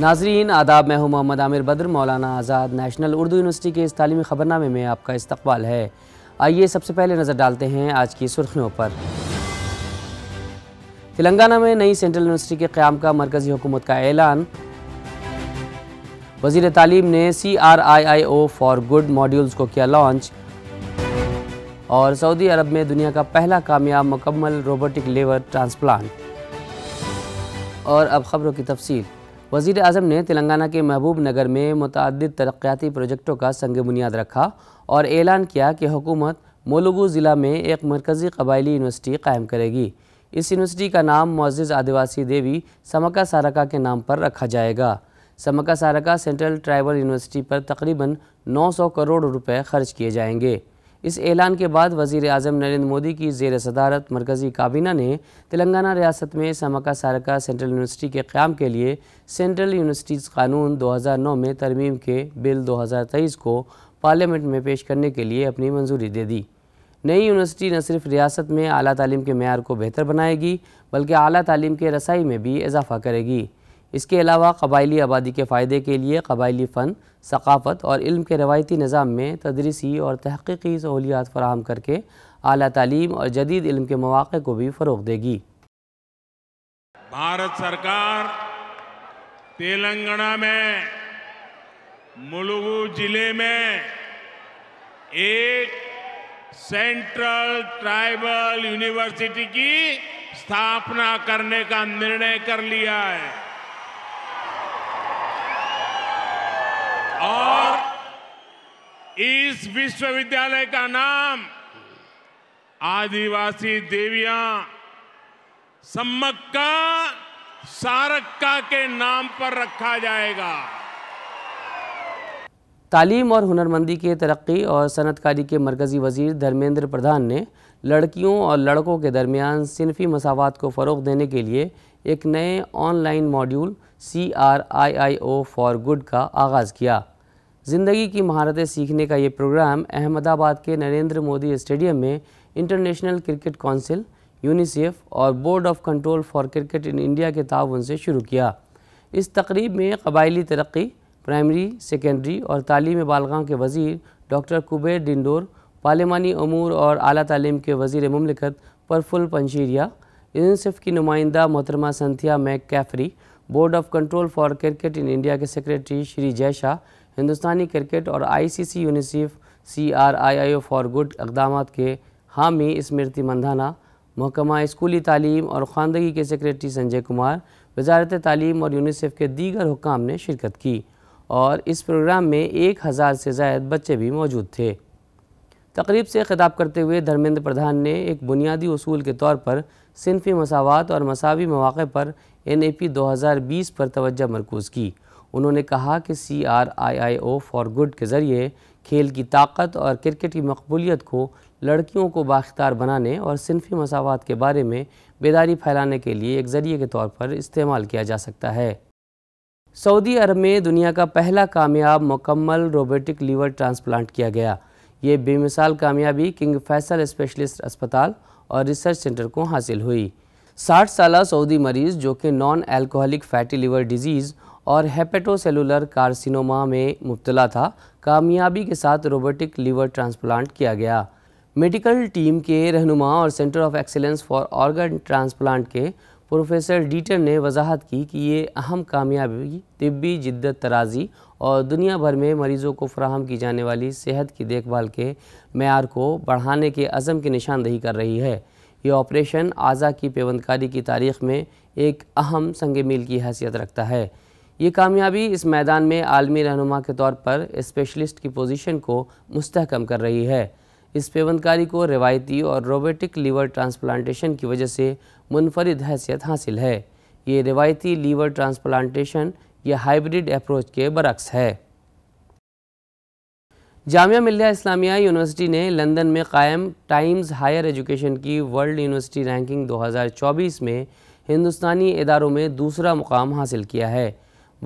नाजरीन आदाब मैं हूँ मोहम्मद आमिर बद्र मौलाना आज़ाद नेशनल उर्दू यूनिवर्सिटी के इस तालीमी ख़बरनामे में आपका इस्तबाल है आइए सबसे पहले नज़र डालते हैं आज की सुर्खियों पर तेलंगाना में नई सेंट्रल यूनिवर्सिटी के क़्याम का मरकज़ी हुकूमत का ऐलान वजीर तालीम ने C R I I O for good modules को किया लॉन्च और सऊदी अरब में दुनिया का पहला कामयाब मुकम्मल रोबोटिक लेवर ट्रांसप्लांट और अब खबरों की तफसील वजीर अजम ने तेलंगाना के महबूब नगर में मतद तरक्याती प्रोजेक्टों का संग बुनियाद रखा और ऐलान किया कि हुकूमत मोलगू ज़िला में एक मरकज़ी कबायली यूनिवर्सिटी कायम करेगी इस यूनिवर्सिटी का नाम मोज़ आदिवासी देवी समका सारका के नाम पर रखा जाएगा Sammakka Sarakka central tribal university पर तकरीबन 900 करोड़ रुपए खर्च किए जाएंगे इस ऐलान के बाद वजीर अजम नरेंद्र मोदी की जेर सदारत मरकज़ी काबीना ने तेलंगाना रियासत में समका सारका सेंट्रल यूनिवर्सिटी के क़्याम के लिए सेंट्रल यूनिवर्सिटीज़ कानून 2009 में तरमीम के बिल 2023 को पार्लियामेंट में पेश करने के लिए अपनी मंजूरी दे दी नई यूनिवर्सिटी न सिर्फ रियासत में अली तलीम के मैार को बेहतर बनाएगी बल्कि अली तलीम के रसाई में भी इजाफा करेगी इसके अलावा कबायली आबादी के फ़ायदे के लिए कबायली फ़न सकाफ़त और इल्म के रवायती निज़ाम में तदरीसी और तहक़ीकी सहूलियात फ़राहम करके अली तालीम और जदीद इल्म के मौाक़े को भी फ़रोग देगी भारत सरकार तेलंगाना में मुलुगु जिले में एक सेंट्रल ट्राइबल यूनिवर्सिटी की स्थापना करने का निर्णय कर लिया है और इस विश्वविद्यालय का नाम आदिवासी देवियां सम्मक्का सारक्का के नाम पर रखा जाएगा तालीम और हुनरमंदी के तरक्की और सनतकारी के मरकज़ी वजीर धर्मेंद्र प्रधान ने लड़कियों और लड़कों के दरमियान सिनफी मसावत को फ़रोग देने के लिए एक नए online module C R I I O for good का आगाज़ किया ज़िंदगी की महारतें सीखने का ये प्रोग्राम अहमदाबाद के नरेंद्र मोदी स्टेडियम में इंटरनेशनल क्रिकेट काउंसिल यूनिसेफ और board of control for cricket in India के ताउन से शुरू किया इस तकरीब में कबायली तरक्की प्राइमरी सेकेंडरी और तालीम बालगा के वज़ीर डॉक्टर कुबेर डिंडोर पार्लिमानी अमूर और अली तलीम के वज़ी ममलिकत परफुल पंशीरिया यूनिसेफ की नुमाइंदा मोहतरमा Cynthia McCaffrey Board of control for cricket in India के सेक्रेटरी श्री जय शाह हिंदुस्तानी क्रिकेट और ICC UNICEF C R I I O for good इकदाम के हामी स्मृति मंदाना महकमा स्कूली तालीम और खानदगी के सेक्रेटरी संजय कुमार वजारत तालीम और यूनिसेफ के दीगर हुकाम ने शिरकत की और इस प्रोग्राम में एक हज़ार से जायद बच्चे भी मौजूद थे तकरीब से खिताब करते हुए धर्मेंद्र प्रधान ने एक बुनियादी असूल के तौर पर सिनफी मसावत और मसावी मौाक़े पर एन ए पी दो हज़ार बीस पर तोज्ह मरकूज़ की उन्होंने कहा कि C R I I O for good के ज़रिए खेल की ताकत और क्रिकेट की मकबूलीत को लड़कियों को बाख्तार बनाने और सिनफी मसावत के बारे में बेदारी फैलाने के लिए एक ज़रिए के तौर पर इस्तेमाल किया जा सकता है सऊदी अरब में दुनिया का पहला कामयाब मकम्मल रोबोटिक लीवर ट्रांसप्लांट किया गया ये बेमिसाल कामयाबी किंग फैसल स्पेशलिस्ट अस्पताल और रिसर्च सेंटर को हासिल हुई साठ साल सऊदी मरीज़ जो कि non alcoholic fatty liver disease और हेपेटोसेलुलर कार्सिनोमा में मुबतला था कामयाबी के साथ रोबोटिक लीवर ट्रांसप्लांट किया गया मेडिकल टीम के रहनुमा और centre of excellence for organ transplant के प्रोफेसर डीटर ने वजाहत की कि ये अहम कामयाबी तबी जिद्दत तराजी और दुनिया भर में मरीज़ों को फ्राहम की जाने वाली सेहत की देखभाल के मैार को बढ़ाने के अज़म की निशानदही कर रही है ये ऑपरेशन आज़ा की पेवंदकारी की तारीख में एक अहम संग मील की हैसियत रखता है ये कामयाबी इस मैदान में आलमी रहनुमा के तौर पर स्पेशलिस्ट की पोजीशन को मस्तकम कर रही है इस पेवंदकारी को रिवायती और रोबोटिक लीवर ट्रांसप्लांटेशन की वजह से मुनफरद हैसियत हासिल है ये रिवायती लीवर ट्रांसप्लांटेशन या हाइब्रिड अप्रोच के बरक्स है जामिया मिल्लिया इस्लामिया यूनिवर्सिटी ने लंदन में कायम टाइम्स हायर एजुकेशन की वर्ल्ड यूनिवर्सिटी रैंकिंग 2024 में हिंदुस्तानी इदारों में दूसरा मुकाम हासिल किया है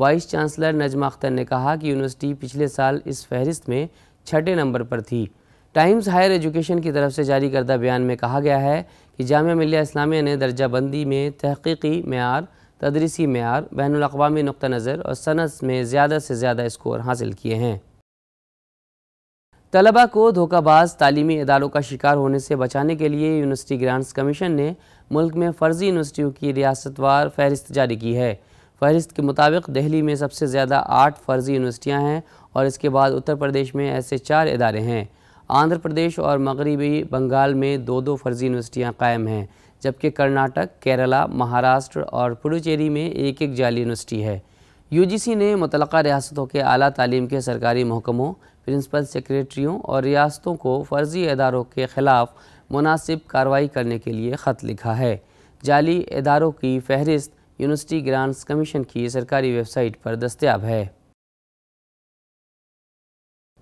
वाइस चांसलर नजमा अख्तर ने कहा कि यूनिवर्सिटी पिछले साल इस फहरिस्त में छठे नंबर पर थी टाइम्स हायर एजुकेशन की तरफ से जारी करदा बयान में कहा गया है कि जाम मिल्लिया इस्लामिया ने दर्जा बंदी में तहकीकी मैार तदरीसी मैार बैन अवी नुक़ नज़र और सनस में ज़्यादा से ज़्यादा स्कोर हासिल किए हैं तलबा को धोखाबाज तालीमी इदारों का शिकार होने से बचाने के लिए यूनिवर्सिटी ग्रांट्स कमीशन ने मुल्क में फ़र्जी यूनिवर्सिटियों की रियासतवार फहरिस्त जारी की है फहरिस्त के मुताबिक दिल्ली में सबसे ज़्यादा आठ फ़र्जी यूनिवर्सिटियाँ हैं और इसके बाद उत्तर प्रदेश में ऐसे चार इदारे हैं आंध्र प्रदेश और मगरबी बंगाल में दो दो फर्जी यूनिवर्सिटियाँ कायम हैं जबकि कर्नाटक केरला महाराष्ट्र और पुडुचेरी में एक एक जाली यूनिवर्सिटी है यूजीसी ने मुतल रियासतों के अली तालीम के सरकारी महकमों प्रिंसिपल सेक्रेटरीों और रियासतों को फ़र्ज़ी इदारों के ख़िलाफ़ मुनासिब कार्रवाई करने के लिए ख़त लिखा है जाली इदारों की फहरिस्त यूनिवर्सिटी ग्रांट्स कमीशन की सरकारी वेबसाइट पर दस्तियाब है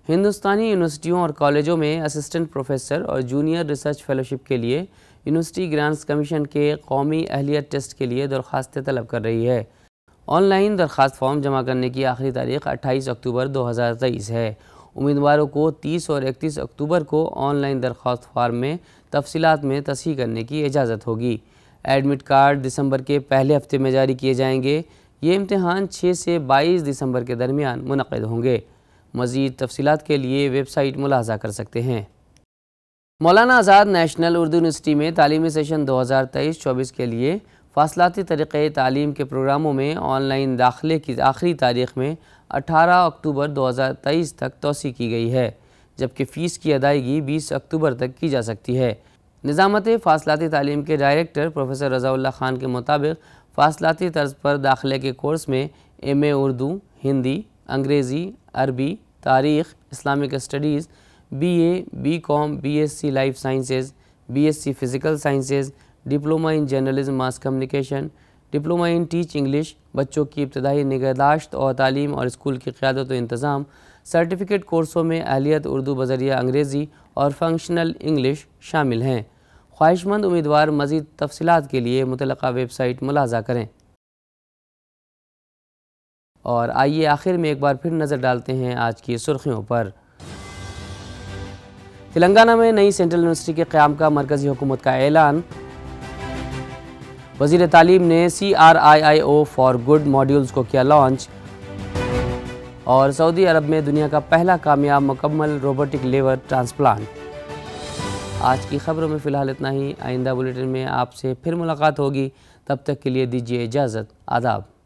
हिंदुस्तानी यूनिवर्सिटियों और कॉलेजों में असिस्टेंट प्रोफेसर और जूनियर रिसर्च फेलोशिप के लिए यूनिवर्सिटी ग्रांट्स कमीशन के कौमी अहलियत टेस्ट के लिए दरख्वास्तें तलब कर रही है ऑनलाइन दरख्वास्त फॉर्म जमा करने की आखिरी तारीख 28 अक्टूबर 2023 है उम्मीदवारों को 30 और 31 अक्टूबर को ऑनलाइन दरख्वास्त फॉर्म में तफसीत में तस्ह करने की इजाज़त होगी एडमिट कार्ड दिसंबर के पहले हफ्ते में जारी किए जाएंगे ये इम्तहान छः से बाईस दिसंबर के दरमियान मनद होंगे मज़ीद तफसीत के लिए वेबसाइट मुलाजा कर सकते हैं मौलाना आज़ाद नेशनल उर्दू यूनिवर्सिटी में तलीमी सेशन दो हज़ार तेईस चौबीस के लिए फासलाती तरीक़े तालीम के प्रोग्रामों में ऑनलाइन दाखिले की आखिरी तारीख में अठारह अक्टूबर दो हज़ार तेईस तक तोसी की गई है जबकि फ़ीस की अदायगी बीस अक्टूबर तक की जा सकती है निज़ामत फासलाती तालीम के डायरेक्टर प्रोफेसर रज़ाउल्ला ख़ान के मुताबिक फासलाती तर्ज पर दाखिले के कोर्स में एम ए उर्दू हिंदी अंग्रेज़ी अरबी तारीख़ Islamic studies B BCom, B S C life sciences B S C physical sciences diploma in journalism mass communication diploma in teach English बच्चों की इब्तदाई निगहदाश्त और तालीम और स्कूल की क़्यादत व इंतज़ाम सर्टिफिकेट कोर्सों में अहलियत उर्दू बजरिया अंग्रेज़ी और फंक्शनल इंग्लिश शामिल हैं ख्वाहिशमंद उम्मीदवार मज़ीद तफसलत के लिए मुतल वेबसाइट मुलाजा करें और आइए आखिर में एक बार फिर नज़र डालते हैं आज की सुर्खियों पर तेलंगाना में नई सेंट्रल यूनिवर्सिटी के क्याम का मरकजी हुकूमत का ऐलान वजीर तालीम ने C R I I O for good modules को किया लॉन्च और सऊदी अरब में दुनिया का पहला कामयाब मुकम्मल रोबोटिक लेवर ट्रांसप्लांट आज की खबरों में फ़िलहाल इतना ही आइंदा बुलेटिन में आपसे फिर मुलाकात होगी तब तक के लिए दीजिए इजाज़त आदाब